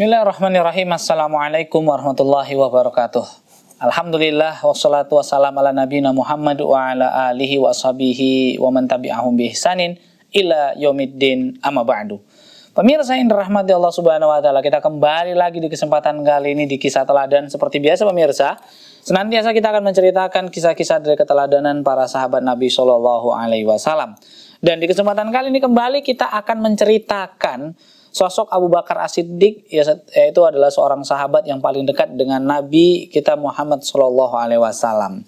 Bismillahirrahmanirrahim. Assalamualaikum warahmatullahi wabarakatuh. Alhamdulillah wassalatu wassalamu ala nabiyina Muhammad wa ala alihi wa sahbihi wa man tabi'ahum bi ihsanin ila yaumiddin amma ba'du. Pemirsa yang dirahmati Allah Subhanahu wa taala, kita kembali lagi di kesempatan kali ini di kisah teladan seperti biasa pemirsa. Senantiasa kita akan menceritakan kisah-kisah dari keteladanan para sahabat Nabi Shallallahu alaihi wasallam. Dan di kesempatan kali ini kembali kita akan menceritakan Sosok Abu Bakar As-Siddiq yaitu ya, adalah seorang sahabat yang paling dekat dengan Nabi kita Muhammad Shallallahu alaihi wasallam.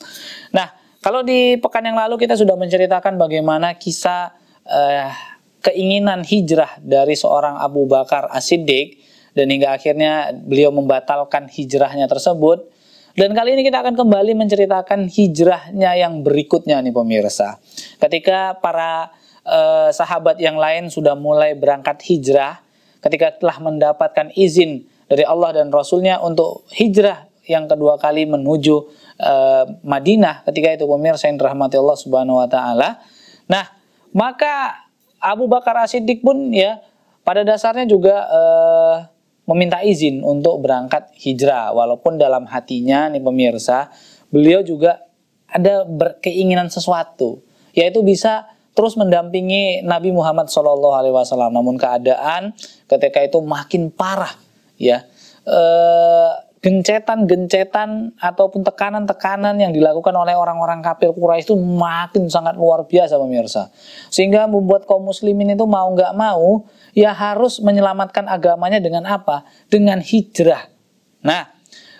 Nah, kalau di pekan yang lalu kita sudah menceritakan bagaimana kisah eh, keinginan hijrah dari seorang Abu Bakar As-Siddiq dan hingga akhirnya beliau membatalkan hijrahnya tersebut. Dan kali ini kita akan kembali menceritakan hijrahnya yang berikutnya nih pemirsa. Ketika para eh, sahabat yang lain sudah mulai berangkat hijrah, ketika telah mendapatkan izin dari Allah dan Rasulnya untuk hijrah yang kedua kali menuju uh, Madinah ketika itu pemirsa yang dirahmati Allah Subhanahu wa taala. Nah, maka Abu Bakar Asidik pun ya pada dasarnya juga uh, meminta izin untuk berangkat hijrah walaupun dalam hatinya nih pemirsa, beliau juga ada keinginan sesuatu yaitu bisa terus mendampingi Nabi Muhammad Shallallahu Alaihi Wasallam. Namun keadaan ketika itu makin parah, ya eh, gencetan-gencetan ataupun tekanan-tekanan yang dilakukan oleh orang-orang kafir Quraisy itu makin sangat luar biasa pemirsa. Sehingga membuat kaum muslimin itu mau nggak mau ya harus menyelamatkan agamanya dengan apa? Dengan hijrah. Nah,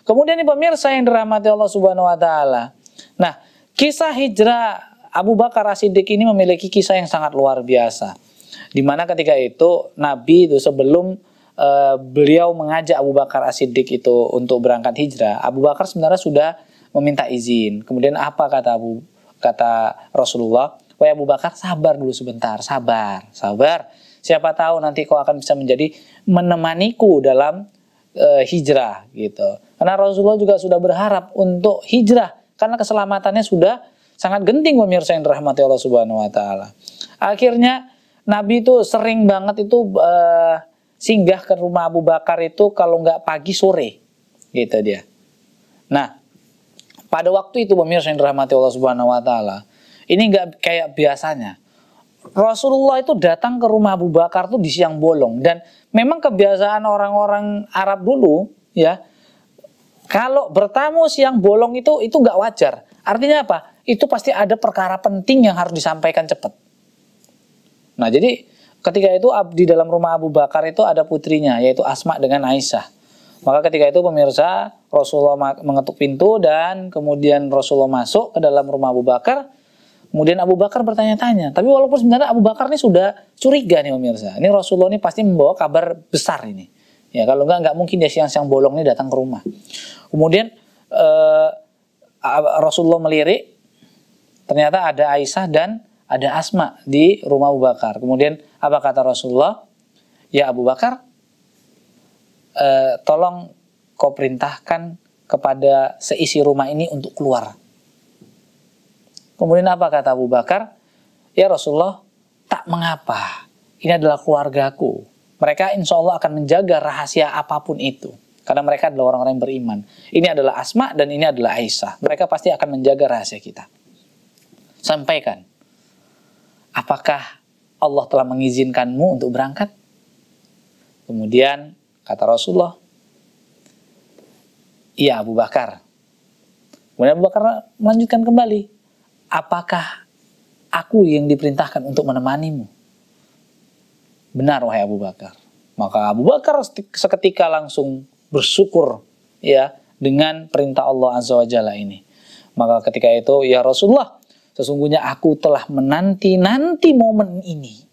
kemudian nih pemirsa yang dirahmati Allah Subhanahu wa taala. Nah, kisah hijrah Abu Bakar As-Siddiq ini memiliki kisah yang sangat luar biasa. Dimana ketika itu Nabi itu sebelum uh, beliau mengajak Abu Bakar As-Siddiq itu untuk berangkat hijrah, Abu Bakar sebenarnya sudah meminta izin. Kemudian apa kata Abu kata Rasulullah? Wah Abu Bakar, sabar dulu sebentar, sabar, sabar. Siapa tahu nanti kau akan bisa menjadi menemaniku dalam e, hijrah gitu. Karena Rasulullah juga sudah berharap untuk hijrah karena keselamatannya sudah Sangat genting pemirsa yang dirahmati Allah Subhanahu wa taala. Akhirnya Nabi itu sering banget itu uh, singgah ke rumah Abu Bakar itu kalau nggak pagi sore gitu dia. Nah, pada waktu itu pemirsa yang dirahmati Allah Subhanahu wa taala, ini nggak kayak biasanya. Rasulullah itu datang ke rumah Abu Bakar tuh di siang bolong dan memang kebiasaan orang-orang Arab dulu ya kalau bertamu siang bolong itu itu nggak wajar. Artinya apa? itu pasti ada perkara penting yang harus disampaikan cepat. Nah, jadi ketika itu di dalam rumah Abu Bakar itu ada putrinya yaitu Asma dengan Aisyah. Maka ketika itu pemirsa Rasulullah mengetuk pintu dan kemudian Rasulullah masuk ke dalam rumah Abu Bakar. Kemudian Abu Bakar bertanya-tanya. Tapi walaupun sebenarnya Abu Bakar ini sudah curiga nih pemirsa. Ini Rasulullah ini pasti membawa kabar besar ini. Ya kalau enggak nggak mungkin dia siang-siang bolong ini datang ke rumah. Kemudian eh, Rasulullah melirik ternyata ada Aisyah dan ada Asma di rumah Abu Bakar. Kemudian apa kata Rasulullah? Ya Abu Bakar, eh, tolong kau perintahkan kepada seisi rumah ini untuk keluar. Kemudian apa kata Abu Bakar? Ya Rasulullah, tak mengapa. Ini adalah keluargaku. Mereka insya Allah akan menjaga rahasia apapun itu. Karena mereka adalah orang-orang yang beriman. Ini adalah Asma dan ini adalah Aisyah. Mereka pasti akan menjaga rahasia kita. Sampaikan. Apakah Allah telah mengizinkanmu untuk berangkat? Kemudian kata Rasulullah, "Iya Abu Bakar." Kemudian Abu Bakar melanjutkan kembali, "Apakah aku yang diperintahkan untuk menemanimu?" "Benar wahai Abu Bakar." Maka Abu Bakar seketika langsung bersyukur ya dengan perintah Allah Azza wa Jalla ini. Maka ketika itu, "Ya Rasulullah, sesungguhnya aku telah menanti-nanti momen ini.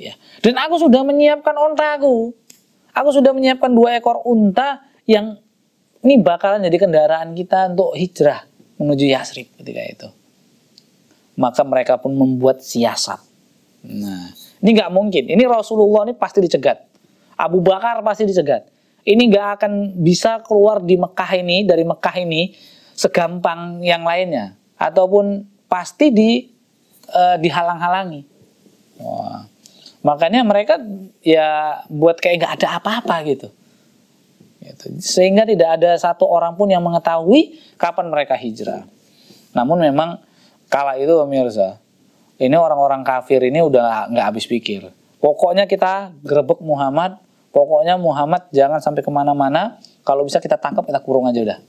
Ya. Dan aku sudah menyiapkan unta aku, Aku sudah menyiapkan dua ekor unta yang ini bakalan jadi kendaraan kita untuk hijrah menuju Yasrib ketika itu. Maka mereka pun membuat siasat. Nah, ini nggak mungkin. Ini Rasulullah ini pasti dicegat. Abu Bakar pasti dicegat. Ini nggak akan bisa keluar di Mekah ini dari Mekah ini segampang yang lainnya. Ataupun pasti di e, dihalang-halangi. Makanya mereka ya buat kayak nggak ada apa-apa gitu. gitu. Sehingga tidak ada satu orang pun yang mengetahui kapan mereka hijrah. Namun memang kala itu pemirsa, ini orang-orang kafir ini udah nggak habis pikir. Pokoknya kita grebek Muhammad, pokoknya Muhammad jangan sampai kemana-mana. Kalau bisa kita tangkap kita kurung aja udah.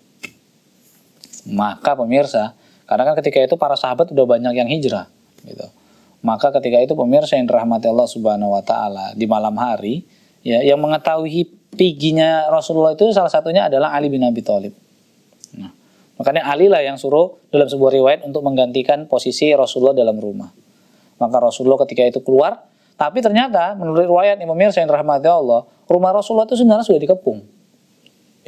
Maka pemirsa, karena kan ketika itu para sahabat udah banyak yang hijrah gitu. Maka ketika itu pemirsa yang dirahmati Allah Subhanahu wa taala di malam hari ya yang mengetahui piginya Rasulullah itu salah satunya adalah Ali bin Abi Thalib. Nah, makanya Ali lah yang suruh dalam sebuah riwayat untuk menggantikan posisi Rasulullah dalam rumah. Maka Rasulullah ketika itu keluar, tapi ternyata menurut riwayat Imam Mirsa yang rahmati Allah, rumah Rasulullah itu sebenarnya sudah dikepung.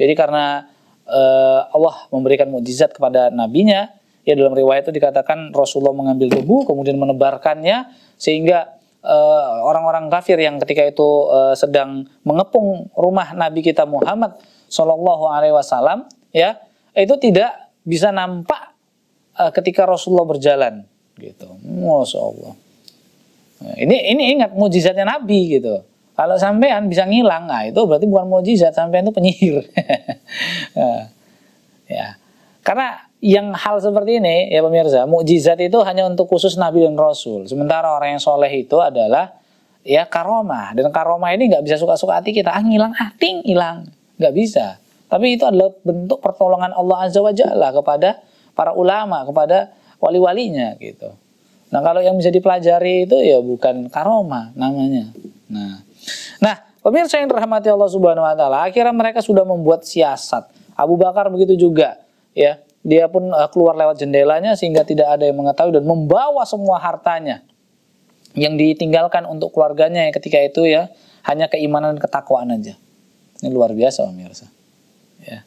Jadi karena eh, Allah memberikan mukjizat kepada nabinya, ya dalam riwayat itu dikatakan Rasulullah mengambil debu kemudian menebarkannya sehingga eh, orang-orang uh, kafir yang ketika itu uh, sedang mengepung rumah Nabi kita Muhammad Shallallahu Alaihi Wasallam ya itu tidak bisa nampak uh, ketika Rasulullah berjalan gitu, masya Allah. Nah, ini ini ingat mujizatnya Nabi gitu. Kalau sampean bisa ngilang, nah itu berarti bukan mujizat, sampean itu penyihir. nah, ya. Karena yang hal seperti ini ya pemirsa, mukjizat itu hanya untuk khusus nabi dan rasul. Sementara orang yang soleh itu adalah ya karomah dan karomah ini nggak bisa suka-suka hati kita. Ah ngilang, ah ting hilang, nggak bisa. Tapi itu adalah bentuk pertolongan Allah azza wajalla kepada para ulama, kepada wali-walinya gitu. Nah kalau yang bisa dipelajari itu ya bukan karomah namanya. Nah, nah pemirsa yang dirahmati Allah subhanahu wa taala, akhirnya mereka sudah membuat siasat. Abu Bakar begitu juga ya dia pun eh, keluar lewat jendelanya sehingga tidak ada yang mengetahui dan membawa semua hartanya yang ditinggalkan untuk keluarganya yang ketika itu ya hanya keimanan dan ketakwaan aja. Ini luar biasa pemirsa. Ya.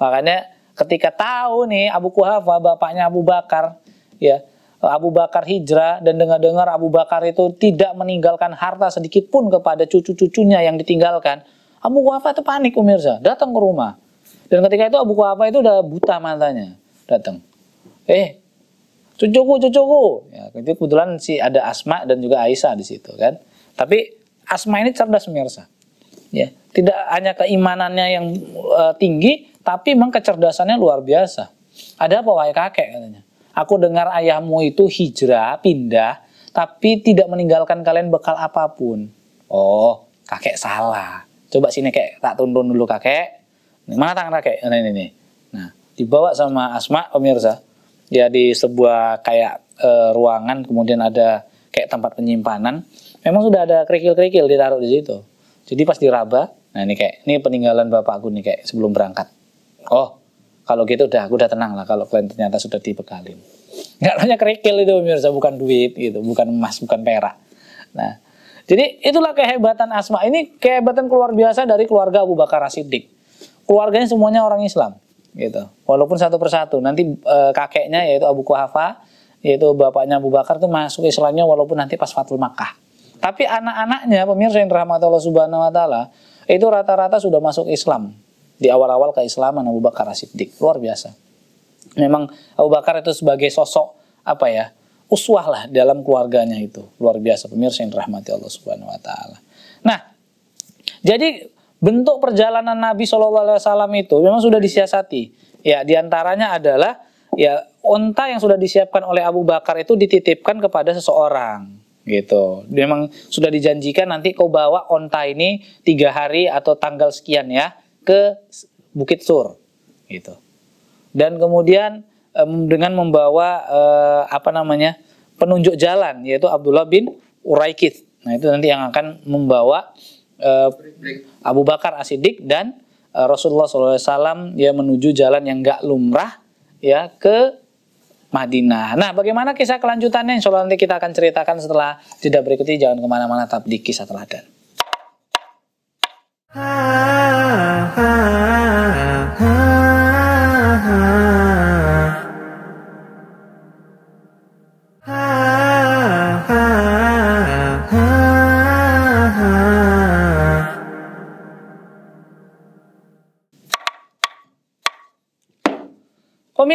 Makanya ketika tahu nih Abu Kuhafa bapaknya Abu Bakar ya Abu Bakar hijrah dan dengar-dengar Abu Bakar itu tidak meninggalkan harta sedikit pun kepada cucu-cucunya yang ditinggalkan. Abu Kuhafa itu panik pemirsa, datang ke rumah dan ketika itu Abu Kuhafa itu udah buta matanya datang. Eh, cucuku, cucuku. Ya, itu kebetulan si ada Asma dan juga Aisyah di situ kan. Tapi Asma ini cerdas pemirsa. Ya, tidak hanya keimanannya yang uh, tinggi, tapi memang kecerdasannya luar biasa. Ada apa wahai kakek katanya? Aku dengar ayahmu itu hijrah, pindah, tapi tidak meninggalkan kalian bekal apapun. Oh, kakek salah. Coba sini kakek, tak tuntun dulu kakek. Mana tangan kakek? Nah ini nih. Nah dibawa sama Asma pemirsa ya di sebuah kayak e, ruangan kemudian ada kayak tempat penyimpanan. Memang sudah ada kerikil-kerikil ditaruh di situ. Jadi pas diraba, nah ini kayak ini peninggalan bapakku nih kayak sebelum berangkat. Oh, kalau gitu udah aku udah tenang lah kalau kalian ternyata sudah dibekalin. Nggak hanya kerikil itu pemirsa, bukan duit gitu, bukan emas, bukan perak. Nah, jadi itulah kehebatan Asma. Ini kehebatan luar biasa dari keluarga Abu Bakar Siddiq keluarganya semuanya orang Islam gitu. Walaupun satu persatu. Nanti e, kakeknya yaitu Abu Kuhafa, yaitu bapaknya Abu Bakar itu masuk Islamnya walaupun nanti pas Fatul Makkah. Tapi anak-anaknya pemirsa yang dirahmati Allah Subhanahu wa taala itu rata-rata sudah masuk Islam di awal-awal keislaman Abu Bakar As-Siddiq. Luar biasa. Memang Abu Bakar itu sebagai sosok apa ya? uswah lah dalam keluarganya itu. Luar biasa pemirsa yang dirahmati Allah Subhanahu wa taala. Nah, jadi bentuk perjalanan Nabi Shallallahu Alaihi Wasallam itu memang sudah disiasati. Ya, diantaranya adalah ya onta yang sudah disiapkan oleh Abu Bakar itu dititipkan kepada seseorang gitu. Memang sudah dijanjikan nanti kau bawa onta ini tiga hari atau tanggal sekian ya ke Bukit Sur gitu. Dan kemudian dengan membawa eh, apa namanya penunjuk jalan yaitu Abdullah bin Uraikid. Nah itu nanti yang akan membawa uh, Abu Bakar Asidik dan uh, Rasulullah SAW ya menuju jalan yang gak lumrah ya ke Madinah. Nah, bagaimana kisah kelanjutannya? Insya Allah nanti kita akan ceritakan setelah tidak berikutnya Jangan kemana-mana, tetap di kisah teladan. Ha, ha, ha, ha.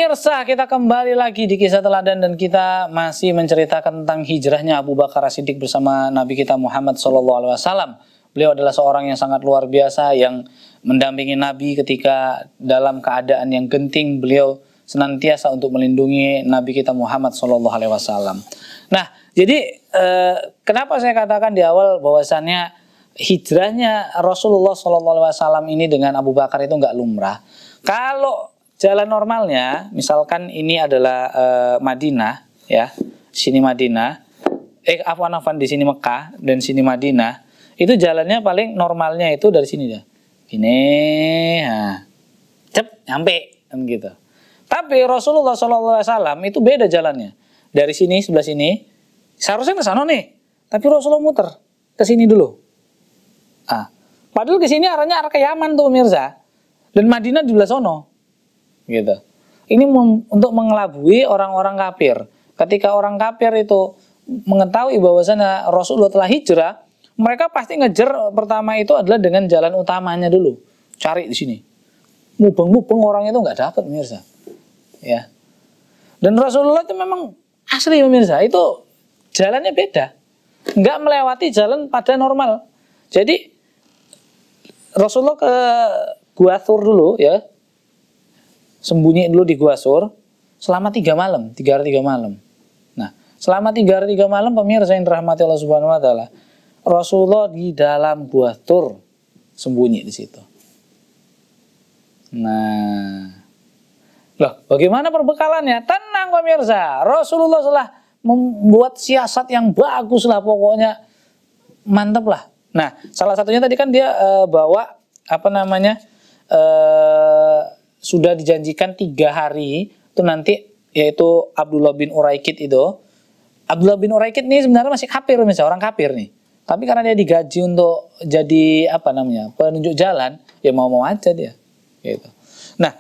Pemirsa, kita kembali lagi di kisah teladan dan kita masih menceritakan tentang hijrahnya Abu Bakar Siddiq bersama Nabi kita Muhammad Shallallahu Alaihi Wasallam. Beliau adalah seorang yang sangat luar biasa yang mendampingi Nabi ketika dalam keadaan yang genting. Beliau senantiasa untuk melindungi Nabi kita Muhammad Shallallahu Alaihi Wasallam. Nah, jadi eh, kenapa saya katakan di awal bahwasannya hijrahnya Rasulullah Shallallahu Alaihi Wasallam ini dengan Abu Bakar itu nggak lumrah. Kalau Jalan normalnya, misalkan ini adalah uh, Madinah, ya, sini Madinah, eh afwan afwan di sini Mekah dan sini Madinah, itu jalannya paling normalnya itu dari sini ya, gini, nah, cep, nyampe, kan gitu. Tapi Rasulullah SAW itu beda jalannya, dari sini sebelah sini, seharusnya ke sana nih, tapi Rasulullah muter ke sini dulu. Ah, padahal ke sini arahnya arah ke Yaman tuh Mirza, dan Madinah di belah sana gitu. Ini untuk mengelabui orang-orang kafir. Ketika orang kafir itu mengetahui bahwasanya Rasulullah telah hijrah, mereka pasti ngejar pertama itu adalah dengan jalan utamanya dulu. Cari di sini. Mubeng-mubeng orang itu nggak dapat pemirsa. Ya. Dan Rasulullah itu memang asli pemirsa, itu jalannya beda. Nggak melewati jalan pada normal. Jadi Rasulullah ke Gua Thur dulu ya, sembunyi dulu di Gua Sur selama tiga malam, tiga hari tiga malam. Nah, selama tiga hari tiga malam pemirsa yang dirahmati Allah Subhanahu Wa Taala, Rasulullah di dalam Gua Tur sembunyi di situ. Nah, loh bagaimana perbekalannya? Tenang pemirsa, Rasulullah telah membuat siasat yang bagus lah pokoknya mantep lah. Nah, salah satunya tadi kan dia e, bawa apa namanya e, sudah dijanjikan tiga hari itu nanti yaitu Abdullah bin Uraikid itu Abdullah bin Uraikid ini sebenarnya masih kafir misalnya orang kafir nih tapi karena dia digaji untuk jadi apa namanya penunjuk jalan ya mau mau aja dia gitu nah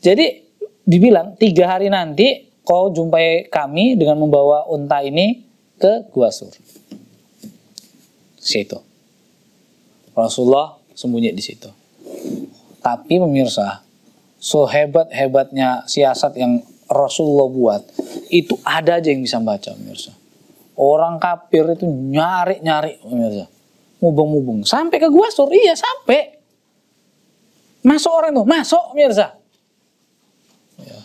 jadi dibilang tiga hari nanti kau jumpai kami dengan membawa unta ini ke Gua Sur situ Rasulullah sembunyi di situ tapi pemirsa so hebat hebatnya siasat yang Rasulullah buat, itu ada aja yang bisa baca, pemirsa. Orang kafir itu nyari-nyari, pemirsa. Mubung mubung Sampai ke gua sur, iya sampai. Masuk orang itu, masuk, pemirsa. Ya,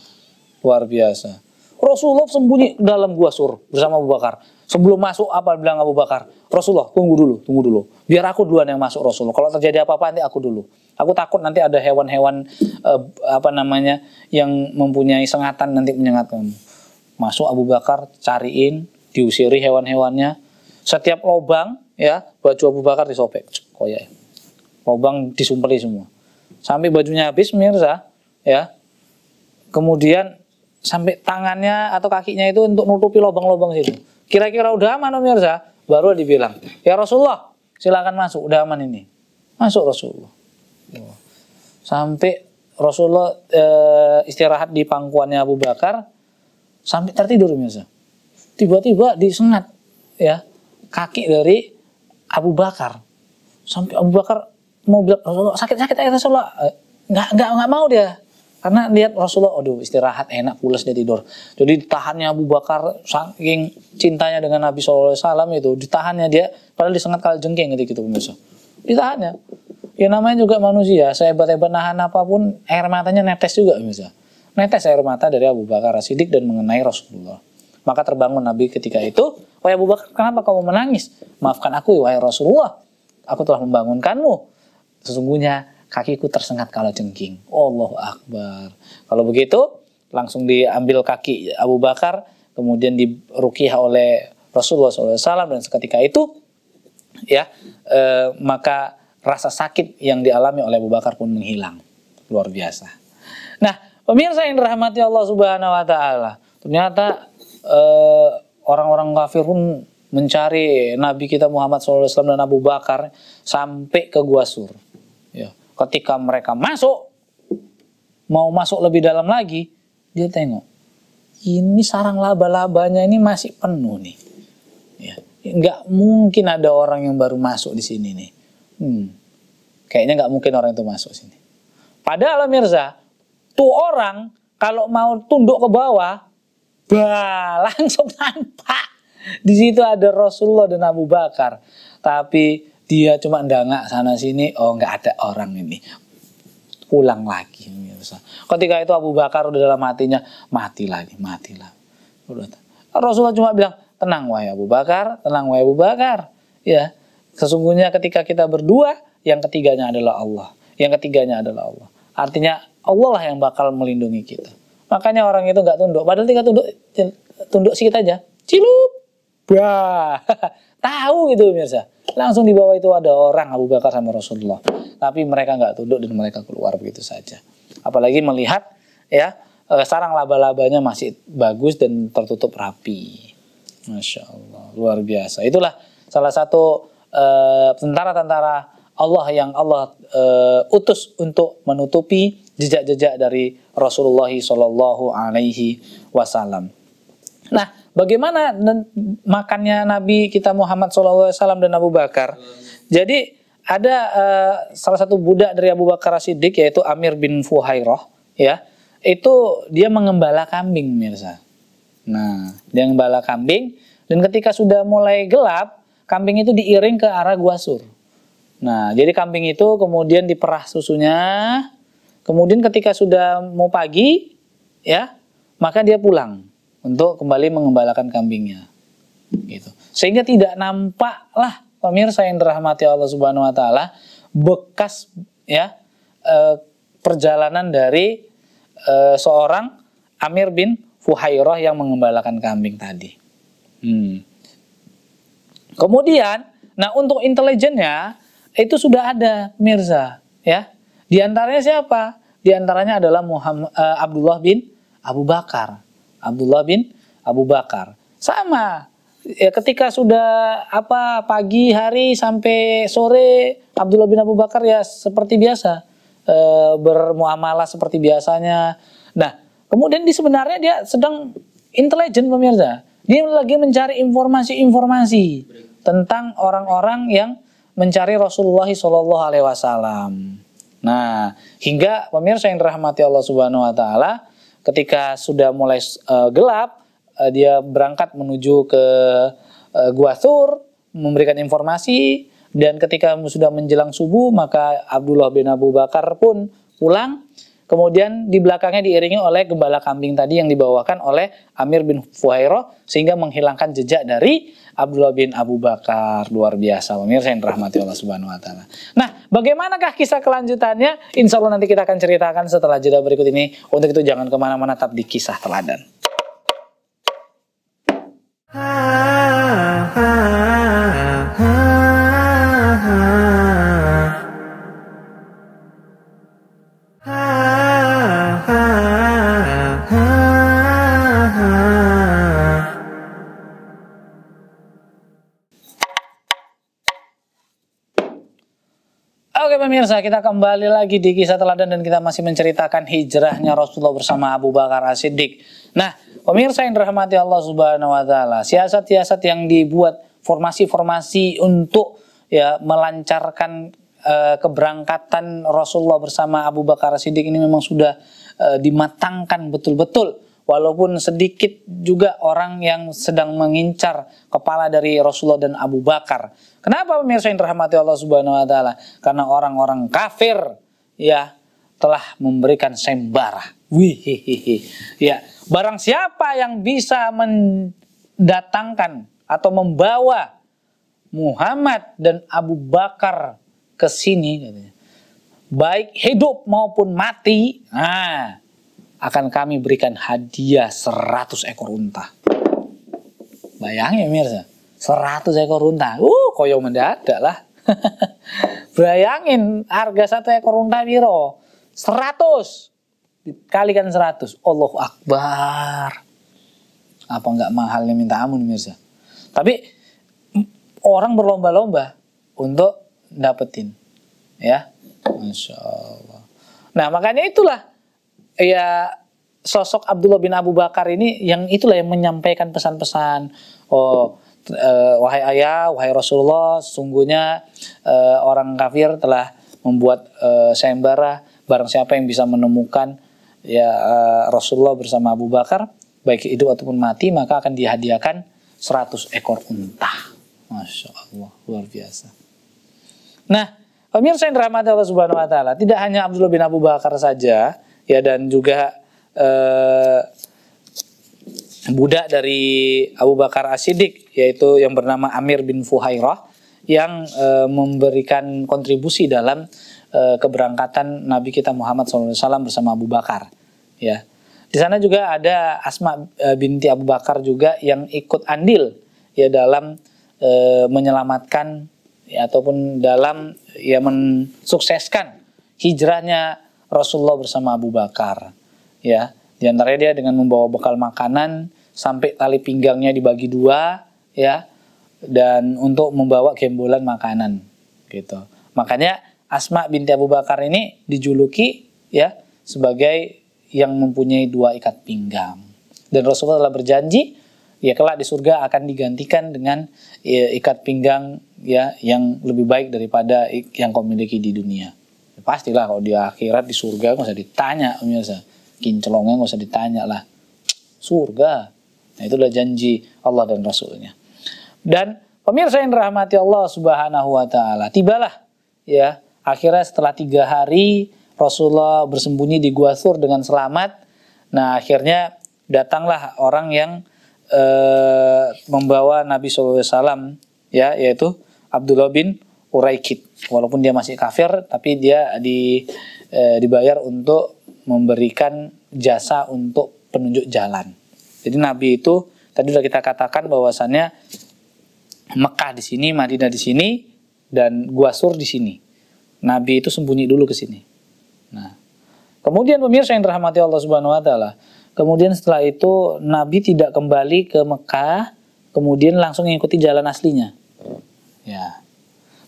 luar biasa. Rasulullah sembunyi dalam gua sur bersama Abu Bakar. Sebelum masuk apa bilang Abu Bakar? Rasulullah, tunggu dulu, tunggu dulu. Biar aku duluan yang masuk Rasulullah. Kalau terjadi apa-apa nanti aku dulu. Aku takut nanti ada hewan-hewan eh, apa namanya yang mempunyai sengatan nanti menyengat Masuk Abu Bakar, cariin, diusiri hewan-hewannya. Setiap lubang ya, baju Abu Bakar disobek. Koyak. Lubang disumpeli semua. Sampai bajunya habis mirza ya. Kemudian sampai tangannya atau kakinya itu untuk nutupi lubang-lubang situ Kira-kira udah aman om pemirsa? Baru dibilang, ya Rasulullah silakan masuk, udah aman ini. Masuk Rasulullah. Sampai Rasulullah e, istirahat di pangkuannya Abu Bakar, sampai tertidur pemirsa. Tiba-tiba disengat ya kaki dari Abu Bakar. Sampai Abu Bakar mau bilang Rasulullah sakit sakit ya sakit Rasulullah eh, nggak nggak nggak mau dia karena lihat Rasulullah, aduh istirahat enak pulas dia tidur. Jadi ditahannya Abu Bakar saking cintanya dengan Nabi Shallallahu Alaihi Wasallam itu, ditahannya dia, padahal disengat kali jengking gitu, gitu pemirsa. Ditahannya. Ya namanya juga manusia, Saya hebat nahan apapun, air matanya netes juga pemirsa. Netes air mata dari Abu Bakar Siddiq dan mengenai Rasulullah. Maka terbangun Nabi ketika itu, Wahai Abu Bakar, kenapa kamu menangis? Maafkan aku, wahai Rasulullah. Aku telah membangunkanmu. Sesungguhnya kakiku tersengat kalau jengking. Allah Akbar. Kalau begitu langsung diambil kaki Abu Bakar kemudian dirukiah oleh Rasulullah SAW dan seketika itu ya e, maka rasa sakit yang dialami oleh Abu Bakar pun menghilang luar biasa. Nah pemirsa yang dirahmati Allah Subhanahu Wa Taala ternyata e, orang-orang kafir pun mencari Nabi kita Muhammad SAW dan Abu Bakar sampai ke Gua Sur. Ketika mereka masuk, mau masuk lebih dalam lagi, dia tengok. Ini sarang laba-labanya ini masih penuh nih. Ya. Nggak mungkin ada orang yang baru masuk di sini nih. Hmm. Kayaknya nggak mungkin orang itu masuk sini. Padahal Mirza, tuh orang kalau mau tunduk ke bawah, bah, langsung nampak. Di situ ada Rasulullah dan Abu Bakar. Tapi dia cuma ndangak sana sini oh nggak ada orang ini pulang lagi Ketika itu Abu Bakar udah dalam hatinya mati lagi, mati lagi. Rasulullah cuma bilang tenang wahai Abu Bakar, tenang wahai Abu Bakar. Ya, sesungguhnya ketika kita berdua, yang ketiganya adalah Allah. Yang ketiganya adalah Allah. Artinya Allah lah yang bakal melindungi kita. Makanya orang itu nggak tunduk. Padahal tinggal tunduk, tunduk sedikit aja. Cilup. Bah. Tahu gitu pemirsa langsung di bawah itu ada orang Abu Bakar sama Rasulullah. Tapi mereka nggak tunduk dan mereka keluar begitu saja. Apalagi melihat ya eh, sarang laba-labanya masih bagus dan tertutup rapi. Masya Allah, luar biasa. Itulah salah satu eh, tentara-tentara uh, Allah yang Allah uh, utus untuk menutupi jejak-jejak dari Rasulullah Shallallahu Alaihi Wasallam. Nah, Bagaimana makannya Nabi kita Muhammad SAW dan Abu Bakar? Jadi ada uh, salah satu budak dari Abu Bakar Siddiq yaitu Amir bin Fuhairah ya. Itu dia mengembala kambing mirsa. Nah, dia mengembala kambing dan ketika sudah mulai gelap, kambing itu diiring ke arah gua sur. Nah, jadi kambing itu kemudian diperah susunya. Kemudian ketika sudah mau pagi ya, maka dia pulang untuk kembali mengembalakan kambingnya. Gitu. Sehingga tidak nampaklah pemirsa yang dirahmati Allah Subhanahu wa taala bekas ya eh, perjalanan dari eh, seorang Amir bin Fuhairah yang mengembalakan kambing tadi. Hmm. Kemudian, nah untuk intelijennya itu sudah ada Mirza, ya. Di antaranya siapa? Di antaranya adalah Muhammad, uh, Abdullah bin Abu Bakar. Abdullah bin Abu Bakar. Sama. Ya, ketika sudah apa pagi hari sampai sore Abdullah bin Abu Bakar ya seperti biasa e, bermuamalah seperti biasanya. Nah, kemudian di sebenarnya dia sedang intelijen pemirsa. Dia lagi mencari informasi-informasi tentang orang-orang yang mencari Rasulullah Shallallahu Alaihi Wasallam. Nah, hingga pemirsa yang dirahmati Allah Subhanahu Wa Taala, ketika sudah mulai uh, gelap uh, dia berangkat menuju ke uh, Gua Thur memberikan informasi dan ketika sudah menjelang subuh maka Abdullah bin Abu Bakar pun pulang kemudian di belakangnya diiringi oleh gembala kambing tadi yang dibawakan oleh Amir bin Fuhairah sehingga menghilangkan jejak dari Abdullah bin Abu Bakar luar biasa pemirsa yang rahmati Allah Subhanahu wa taala. Nah, bagaimanakah kisah kelanjutannya? Insya Allah nanti kita akan ceritakan setelah jeda berikut ini. Untuk itu jangan kemana-mana tetap di kisah teladan. Pemirsa, kita kembali lagi di kisah teladan dan kita masih menceritakan hijrahnya Rasulullah bersama Abu Bakar As-Siddiq. Nah, pemirsa yang dirahmati Allah Subhanahu wa taala, siasat-siasat yang dibuat formasi-formasi untuk ya melancarkan uh, keberangkatan Rasulullah bersama Abu Bakar As-Siddiq ini memang sudah uh, dimatangkan betul-betul walaupun sedikit juga orang yang sedang mengincar kepala dari Rasulullah dan Abu Bakar. Kenapa pemirsa yang dirahmati Allah Subhanahu wa taala? Karena orang-orang kafir ya telah memberikan sembara. Wihihihi. Ya, barang siapa yang bisa mendatangkan atau membawa Muhammad dan Abu Bakar ke sini Baik hidup maupun mati. Nah, akan kami berikan hadiah 100 ekor unta. Bayangin Mirza, 100 ekor unta. Uh, koyo ya mendadak lah. Bayangin harga satu ekor unta biro 100 dikalikan 100. Allahu Akbar. Apa enggak mahalnya minta amun, mirsa? Tapi orang berlomba-lomba untuk dapetin ya Masya Allah nah makanya itulah ya sosok Abdullah bin Abu Bakar ini yang itulah yang menyampaikan pesan-pesan oh eh, wahai ayah wahai Rasulullah sungguhnya eh, orang kafir telah membuat eh, sayembara barang siapa yang bisa menemukan ya eh, Rasulullah bersama Abu Bakar baik hidup ataupun mati maka akan dihadiahkan 100 ekor unta. Masya Allah, luar biasa. Nah, pemirsa yang dirahmati Allah Subhanahu wa taala, tidak hanya Abdullah bin Abu Bakar saja ya dan juga eh, budak dari Abu Bakar Asidik yaitu yang bernama Amir bin Fuhairah yang eh, memberikan kontribusi dalam eh, keberangkatan Nabi kita Muhammad SAW bersama Abu Bakar ya di sana juga ada Asma eh, binti Abu Bakar juga yang ikut andil ya dalam e, menyelamatkan ya, ataupun dalam ya mensukseskan hijrahnya Rasulullah bersama Abu Bakar. Ya, di antaranya dia dengan membawa bekal makanan sampai tali pinggangnya dibagi dua, ya, dan untuk membawa gembolan makanan, gitu. Makanya Asma binti Abu Bakar ini dijuluki ya sebagai yang mempunyai dua ikat pinggang. Dan Rasulullah telah berjanji ya kelak di surga akan digantikan dengan ya, ikat pinggang ya yang lebih baik daripada yang kau miliki di dunia pastilah kalau di akhirat di surga nggak usah ditanya pemirsa kincelongnya nggak usah ditanya lah surga nah itulah janji Allah dan Rasulnya dan pemirsa yang dirahmati Allah subhanahu wa taala tibalah ya akhirnya setelah tiga hari Rasulullah bersembunyi di Gua Sur dengan selamat nah akhirnya datanglah orang yang eh, membawa Nabi SAW ya yaitu Abdullah bin Uraikid walaupun dia masih kafir tapi dia di e, dibayar untuk memberikan jasa untuk penunjuk jalan. Jadi Nabi itu tadi sudah kita katakan bahwasannya Mekah di sini, Madinah di sini dan Guasur di sini. Nabi itu sembunyi dulu ke sini. Nah, kemudian pemirsa yang dirahmati Allah Subhanahu wa taala, kemudian setelah itu Nabi tidak kembali ke Mekah, kemudian langsung mengikuti jalan aslinya. Ya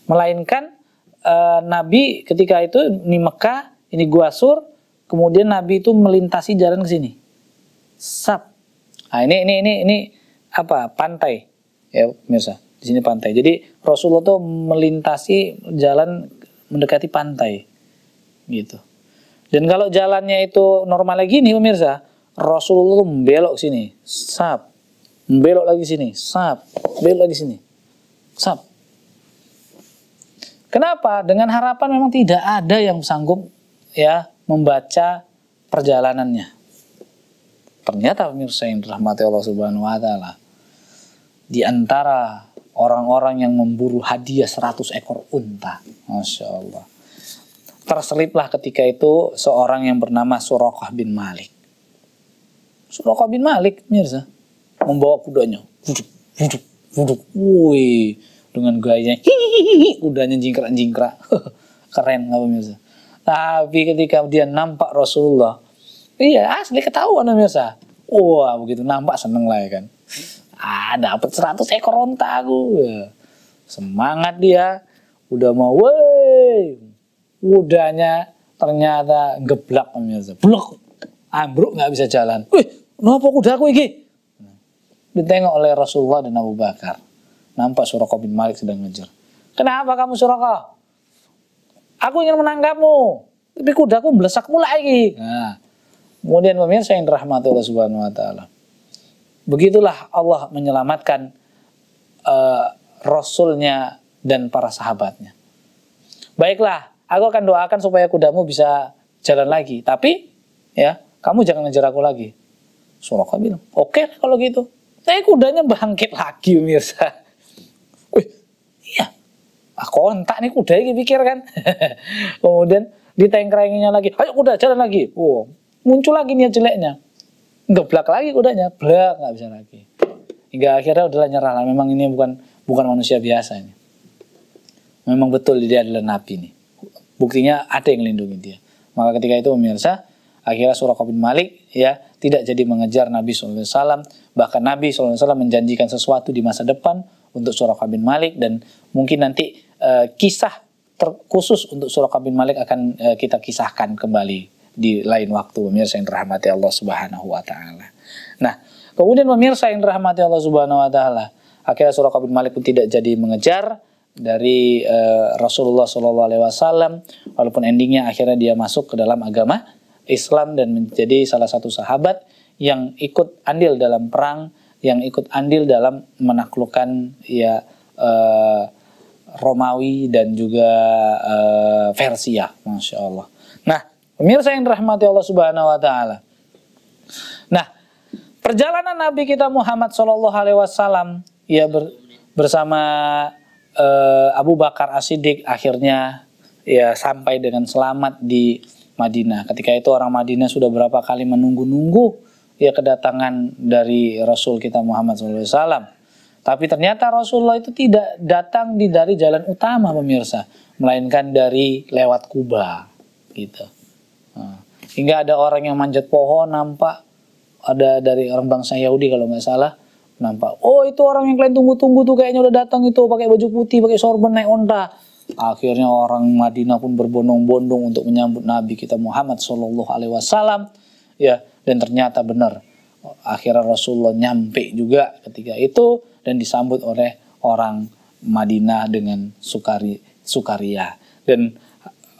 melainkan e, Nabi ketika itu ini Mekah, ini Gua Sur, kemudian Nabi itu melintasi jalan ke sini. sap Nah, ini ini ini ini apa? Pantai. Ya, pemirsa. Di sini pantai. Jadi Rasulullah tuh melintasi jalan mendekati pantai. Gitu. Dan kalau jalannya itu normal lagi nih pemirsa, Rasulullah tuh membelok sini. sap Belok lagi sini, sap, belok lagi sini, sap. Kenapa? Dengan harapan memang tidak ada yang sanggup ya membaca perjalanannya. Ternyata pemirsa yang dirahmati Allah Subhanahu wa taala di antara orang-orang yang memburu hadiah 100 ekor unta. Masya Allah. Terseliplah ketika itu seorang yang bernama Surokah bin Malik. Surokah bin Malik, Mirza, membawa kudanya. Wuduk, wuduk, wuduk. wuih dengan gayanya hihihi udahnya jingkrak jingkrak keren nggak pemirsa tapi ketika dia nampak Rasulullah iya asli ketahuan pemirsa wah begitu nampak seneng lah ya kan ah dapat 100 ekor ronta aku ya, semangat dia udah mau woi udahnya ternyata geblak pemirsa blok ambruk nggak bisa jalan wih kenapa kudaku iki nah, ditengok oleh Rasulullah dan Abu Bakar Nampak Suraka bin Malik sedang ngejar. Kenapa kamu Suraka? Aku ingin menangkapmu. Tapi kudaku melesak mulai lagi. Nah, kemudian pemirsa yang dirahmati Allah Subhanahu wa taala. Begitulah Allah menyelamatkan uh, rasulnya dan para sahabatnya. Baiklah, aku akan doakan supaya kudamu bisa jalan lagi. Tapi ya, kamu jangan ngejar aku lagi. Suraka bilang, oke okay, kalau gitu. Tapi kudanya bangkit lagi pemirsa ah kontak nih kuda ini pikir kan kemudian ditengkrenginya lagi ayo kuda jalan lagi wow muncul lagi nih jeleknya ngeblak lagi kudanya blak nggak bisa lagi hingga akhirnya udahlah nyerah lah memang ini bukan bukan manusia biasanya memang betul dia adalah nabi nih buktinya ada yang lindungi dia maka ketika itu pemirsa akhirnya surah Qabin Malik ya tidak jadi mengejar Nabi SAW bahkan Nabi SAW menjanjikan sesuatu di masa depan untuk Suraka bin Malik dan mungkin nanti uh, kisah terkhusus untuk Suraka bin Malik akan uh, kita kisahkan kembali di lain waktu pemirsa yang dirahmati Allah Subhanahu wa taala. Nah, kemudian pemirsa yang dirahmati Allah Subhanahu wa taala, akhirnya Suraka bin Malik pun tidak jadi mengejar dari uh, Rasulullah SAW, Wasallam walaupun endingnya akhirnya dia masuk ke dalam agama Islam dan menjadi salah satu sahabat yang ikut andil dalam perang yang ikut andil dalam menaklukkan ya eh, Romawi dan juga eh, Persia, masya Allah. Nah, pemirsa yang dirahmati Allah Subhanahu Wa Taala. Nah, perjalanan Nabi kita Muhammad Shallallahu Alaihi Wasallam ya ber, bersama eh, Abu Bakar As-Siddiq akhirnya ya sampai dengan selamat di Madinah. Ketika itu orang Madinah sudah berapa kali menunggu-nunggu ya kedatangan dari Rasul kita Muhammad SAW. Tapi ternyata Rasulullah itu tidak datang di dari jalan utama pemirsa, melainkan dari lewat Kuba, gitu. Nah, hingga ada orang yang manjat pohon nampak ada dari orang bangsa Yahudi kalau nggak salah nampak oh itu orang yang kalian tunggu-tunggu tuh kayaknya udah datang itu pakai baju putih pakai sorban naik onta akhirnya orang Madinah pun berbondong-bondong untuk menyambut Nabi kita Muhammad Shallallahu Alaihi Wasallam ya dan ternyata benar akhirnya Rasulullah nyampe juga ketika itu dan disambut oleh orang Madinah dengan sukari sukaria dan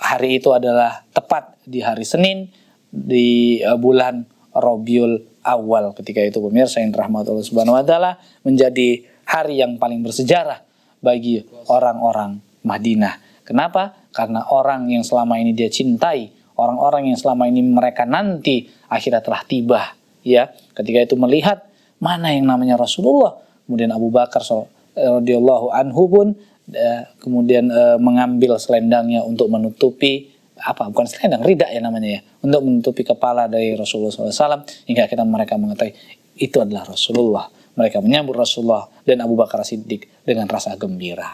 hari itu adalah tepat di hari Senin di eh, bulan Robiul Awal ketika itu pemirsa yang rahmat Allah Subhanahu wa taala menjadi hari yang paling bersejarah bagi orang-orang Madinah. Kenapa? Karena orang yang selama ini dia cintai, orang-orang yang selama ini mereka nanti akhirnya telah tiba ya ketika itu melihat mana yang namanya Rasulullah kemudian Abu Bakar eh, radhiyallahu anhu pun eh, kemudian eh, mengambil selendangnya untuk menutupi apa bukan selendang ridak ya namanya ya untuk menutupi kepala dari Rasulullah SAW hingga kita mereka mengetahui itu adalah Rasulullah mereka menyambut Rasulullah dan Abu Bakar Siddiq dengan rasa gembira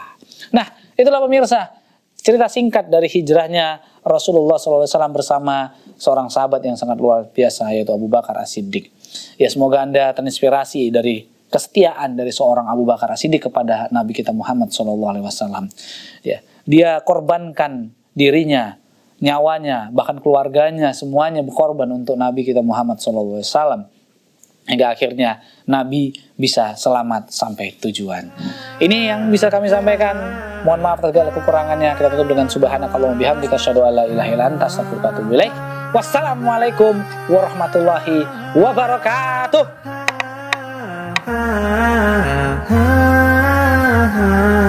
nah itulah pemirsa cerita singkat dari hijrahnya Rasulullah SAW bersama seorang sahabat yang sangat luar biasa yaitu Abu Bakar As-Siddiq. Ya semoga Anda terinspirasi dari kesetiaan dari seorang Abu Bakar As-Siddiq kepada Nabi kita Muhammad SAW. Ya, dia korbankan dirinya nyawanya, bahkan keluarganya, semuanya berkorban untuk Nabi kita Muhammad SAW hingga akhirnya Nabi bisa selamat sampai tujuan. Ini yang bisa kami sampaikan. Mohon maaf segala kekurangannya. Kita tutup dengan subhanakallahumma bihamdika asyhadu an la ilaha illa anta astaghfiruka wa Wassalamualaikum warahmatullahi wabarakatuh.